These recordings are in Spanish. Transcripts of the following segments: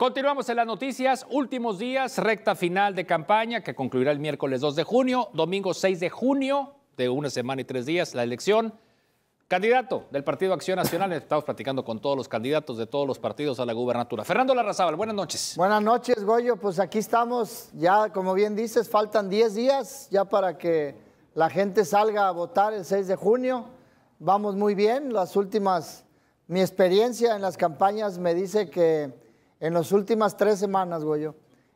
Continuamos en las noticias. Últimos días, recta final de campaña que concluirá el miércoles 2 de junio, domingo 6 de junio, de una semana y tres días, la elección. Candidato del Partido Acción Nacional, estamos platicando con todos los candidatos de todos los partidos a la gubernatura. Fernando Larrazábal, buenas noches. Buenas noches, Goyo. Pues aquí estamos, ya como bien dices, faltan 10 días ya para que la gente salga a votar el 6 de junio. Vamos muy bien, las últimas, mi experiencia en las campañas me dice que en las últimas tres semanas, Goyo,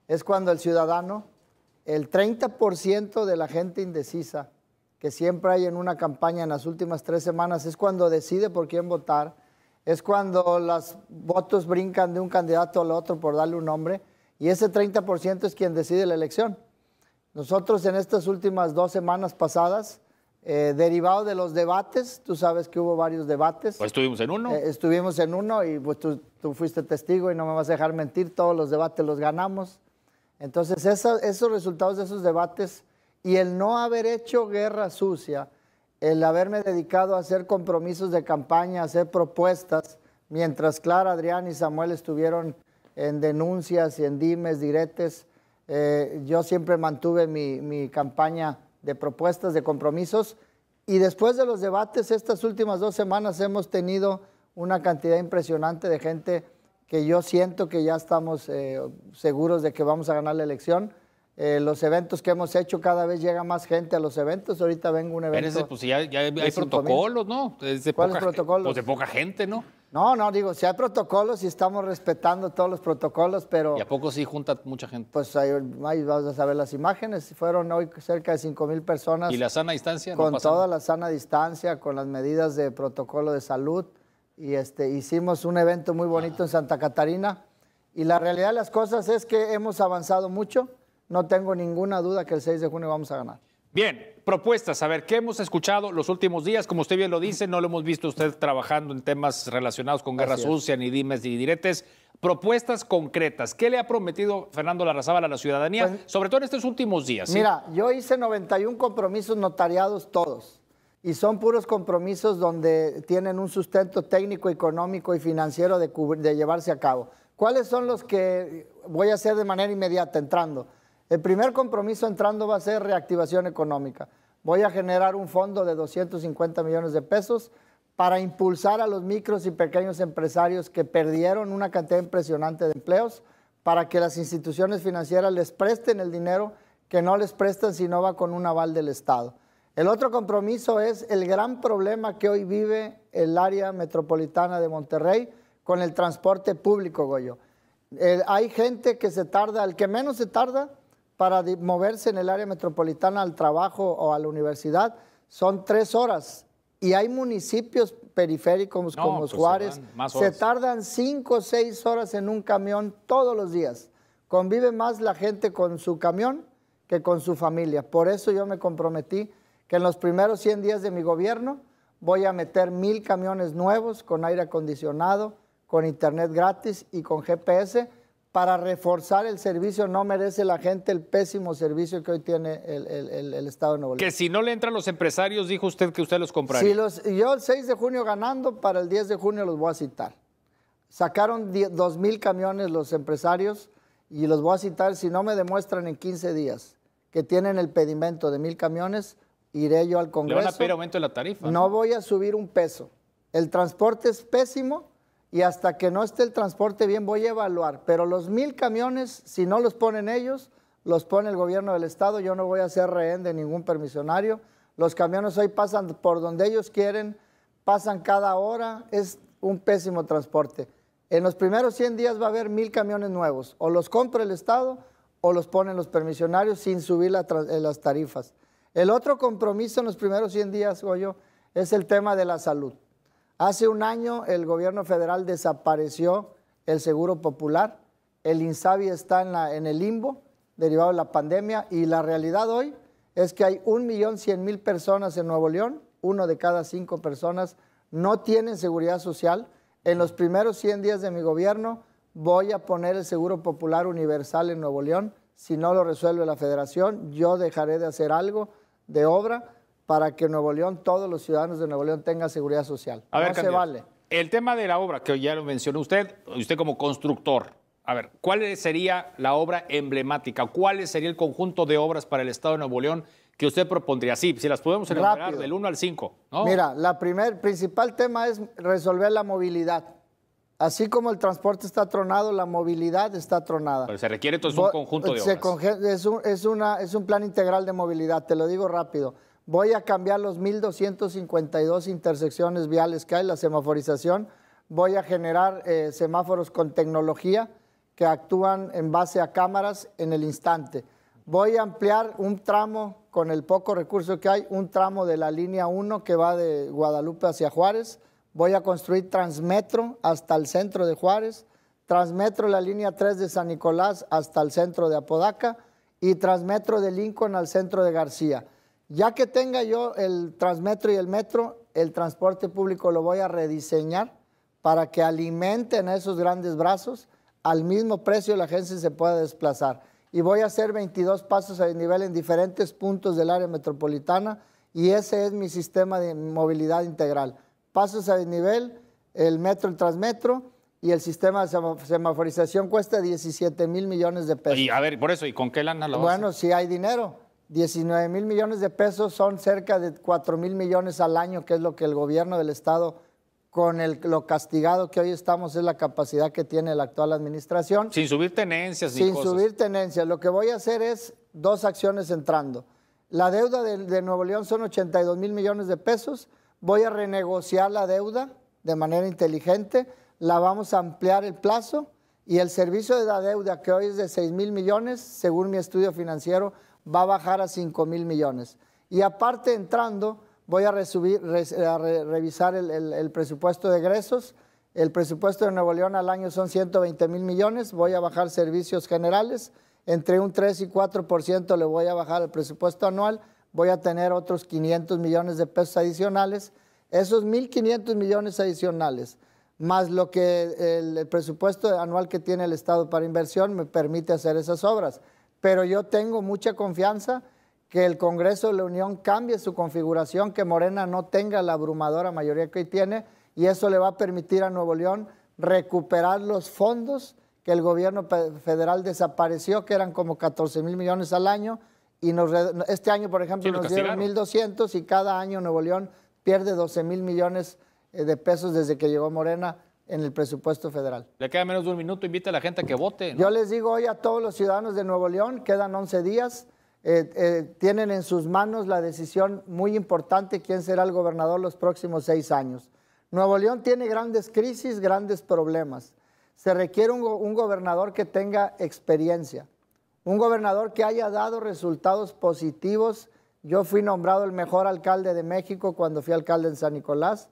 es cuando el ciudadano, el 30% de la gente indecisa que siempre hay en una campaña en las últimas tres semanas, es cuando decide por quién votar, es cuando los votos brincan de un candidato al otro por darle un nombre, y ese 30% es quien decide la elección. Nosotros en estas últimas dos semanas pasadas eh, derivado de los debates, tú sabes que hubo varios debates. estuvimos en uno. Eh, estuvimos en uno y pues tú, fuiste testigo y no me vas a dejar mentir, todos los debates los ganamos. Entonces esos resultados de esos debates y el no haber hecho guerra sucia, el haberme dedicado a hacer compromisos de campaña, hacer propuestas, mientras Clara, Adrián y Samuel estuvieron en denuncias y en dimes, diretes, eh, yo siempre mantuve mi, mi campaña de propuestas, de compromisos. Y después de los debates, estas últimas dos semanas hemos tenido una cantidad impresionante de gente que yo siento que ya estamos eh, seguros de que vamos a ganar la elección. Eh, los eventos que hemos hecho, cada vez llega más gente a los eventos. Ahorita vengo un evento. ese pues ya, hay protocolos, ¿no? ¿Cuáles protocolos? Pues de poca gente, ¿no? No, no, digo, si hay protocolos y estamos respetando todos los protocolos, pero... ¿Y a poco sí junta mucha gente? Pues ahí, a ver las imágenes. Fueron hoy cerca de 5 mil personas. ¿Y la sana distancia? Con toda la sana distancia, con las medidas de protocolo de salud. Y este, hicimos un evento muy bonito en Santa Catarina. Y la realidad de las cosas es que hemos avanzado mucho. No tengo ninguna duda que el 6 de junio vamos a ganar. Bien, propuestas. A ver, ¿qué hemos escuchado los últimos días? Como usted bien lo dice, no lo hemos visto usted trabajando en temas relacionados con guerra sucia, ni dimes ni diretes. Propuestas concretas. ¿Qué le ha prometido Fernando Larrazábal a la ciudadanía, pues, sobre todo en estos últimos días? Mira, yo hice 91 compromisos notariados todos. Y son puros compromisos donde tienen un sustento técnico, económico y financiero de, de llevarse a cabo. ¿Cuáles son los que voy a hacer de manera inmediata entrando? El primer compromiso entrando va a ser reactivación económica. Voy a generar un fondo de 250 millones de pesos para impulsar a los micros y pequeños empresarios que perdieron una cantidad impresionante de empleos, para que las instituciones financieras les presten el dinero que no les prestan si no va con un aval del Estado. El otro compromiso es el gran problema que hoy vive el área metropolitana de Monterrey con el transporte público, Goyo. Eh, hay gente que se tarda, el que menos se tarda, para moverse en el área metropolitana al trabajo o a la universidad son tres horas. Y hay municipios periféricos como pues Juárez, se, se tardan cinco o seis horas en un camión todos los días. Convive más la gente con su camión que con su familia. Por eso yo me comprometí que en los primeros 100 días de mi gobierno voy a meter mil camiones nuevos con aire acondicionado, con internet gratis y con GPS para reforzar el servicio no merece la gente el pésimo servicio que hoy tiene el, Estado de Nuevo León. Que si no le entran los empresarios, dijo usted que usted los compraría. los, yo el 6 de junio ganando, para el 10 de junio los voy a citar. Sacaron 2 mil camiones los empresarios y los voy a citar si no me demuestran en 15 días que tienen el pedimento de mil camiones, iré yo al Congreso. ¿Le van a la tarifa? no voy a subir un peso. El transporte es pésimo y hasta que no esté el transporte bien voy a evaluar. Pero los mil camiones, si no los ponen ellos, los pone el gobierno del estado. Yo no voy a ser rehén de ningún permisionario. Los camiones hoy pasan por donde ellos quieren, pasan cada hora. Es un pésimo transporte. En los primeros 100 días va a haber mil camiones nuevos. O los compra el estado o los ponen los permisionarios sin subir eh, las tarifas. El otro compromiso en los primeros 100 días, Goyo, es el tema de la salud. Hace un año el gobierno federal desapareció el Seguro Popular, el INSABI está en, en el limbo derivado de la pandemia y la realidad hoy es que hay un millón cien mil personas en Nuevo León, uno de cada cinco personas no tienen seguridad social. En los primeros 100 días de mi gobierno voy a poner el Seguro Popular Universal en Nuevo León. Si no lo resuelve la federación, yo dejaré de hacer algo de obra para que Nuevo León, todos los ciudadanos de Nuevo León tengan seguridad social. A ver, se vale. El tema de la obra, que ya lo mencionó usted, usted como constructor, a ver, ¿cuál sería la obra emblemática? ¿Cuál sería el conjunto de obras para el Estado de Nuevo León que usted propondría? Sí, si las podemos enumerar del 1 al 5. Mira, la primer principal tema es resolver la movilidad. Así como el transporte está tronado, la movilidad está tronada. se requiere entonces un conjunto de obras. es, una, es un plan integral de movilidad, te lo digo rápido voy a cambiar los 1.252 intersecciones viales que hay, la semaforización, voy a generar eh, semáforos con tecnología que actúan en base a cámaras en el instante. Voy a ampliar un tramo, con el poco recurso que hay, un tramo de la línea 1 que va de Guadalupe hacia Juárez. Voy a construir Transmetro hasta el centro de Juárez, Transmetro la línea 3 de San Nicolás hasta el centro de Apodaca y Transmetro de Lincoln al centro de García. Ya que tenga yo el transmetro y el metro, el transporte público lo voy a rediseñar para que alimenten esos grandes brazos, al mismo precio la gente se pueda desplazar. Y voy a hacer 22 pasos a nivel en diferentes puntos del área metropolitana y ese es mi sistema de movilidad integral. Pasos a nivel, el metro, el transmetro y el sistema de semaforización cuesta 17 mil millones de pesos. Y a ver, por eso, ¿y con qué lana lo Bueno, si hay dinero. 19 mil millones de pesos son cerca de 4 mil millones al año, que es lo que el gobierno del Estado, con lo castigado que hoy estamos, es la capacidad que tiene la actual administración. Sin subir tenencias. Sin subir tenencias. Lo que voy a hacer es dos acciones entrando. La deuda de Nuevo León son 82 mil millones de pesos. Voy a renegociar la deuda de manera inteligente. La vamos a ampliar el plazo y el servicio de la deuda, que hoy es de 6 mil millones, según mi estudio financiero, va a bajar a 5 mil millones. Y aparte entrando, voy a, revisar el, presupuesto de egresos. El presupuesto de Nuevo León al año son 120 mil millones. Voy a bajar servicios generales. Entre un 3 y 4% le voy a bajar el presupuesto anual. Voy a tener otros 500 millones de pesos adicionales. Esos 1.500 millones adicionales, más lo que el presupuesto anual que tiene el Estado para inversión, me permite hacer esas obras pero yo tengo mucha confianza que el Congreso de la Unión cambie su configuración, que Morena no tenga la abrumadora mayoría que hoy tiene, y eso le va a permitir a Nuevo León recuperar los fondos que el gobierno federal desapareció, que eran como 14 mil millones al año, y nos, este año, por ejemplo, nos dieron 1.200 y cada año Nuevo León pierde 12 mil millones eh, de pesos desde que llegó Morena en el presupuesto federal. Le queda menos de un minuto, invita a la gente a que vote. Yo les digo hoy a todos los ciudadanos de Nuevo León, quedan 11 días, eh, eh, tienen en sus manos la decisión muy importante quién será el gobernador los próximos seis años. Nuevo León tiene grandes crisis, grandes problemas. Se requiere un gobernador que tenga experiencia, un gobernador que haya dado resultados positivos. Yo fui nombrado el mejor alcalde de México cuando fui alcalde en San Nicolás.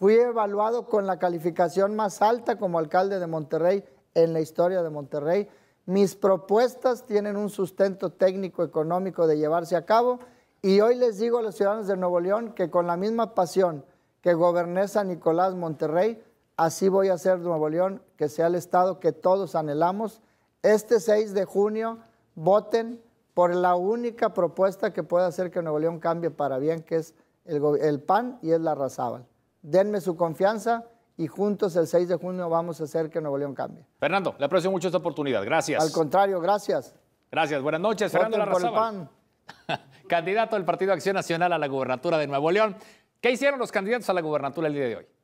Fui evaluado con la calificación más alta como alcalde de Monterrey en la historia de Monterrey. Mis propuestas tienen un sustento técnico económico de llevarse a cabo y hoy les digo a los ciudadanos de Nuevo León que con la misma pasión que goberné San Nicolás Monterrey, así voy a hacer Nuevo León que sea el estado que todos anhelamos. Este 6 de junio voten por la única propuesta que puede hacer que Nuevo León cambie para bien, que es el, PAN y es la Razábal denme su confianza y juntos el 6 de junio vamos a hacer que Nuevo León cambie. Fernando, le aprecio mucho esta oportunidad. Gracias. Al contrario, gracias. Gracias. Buenas noches, Fernando Larrazábal. Candidato del Partido Acción Nacional a la gubernatura de Nuevo León. ¿Qué hicieron los candidatos a la gubernatura el día de hoy?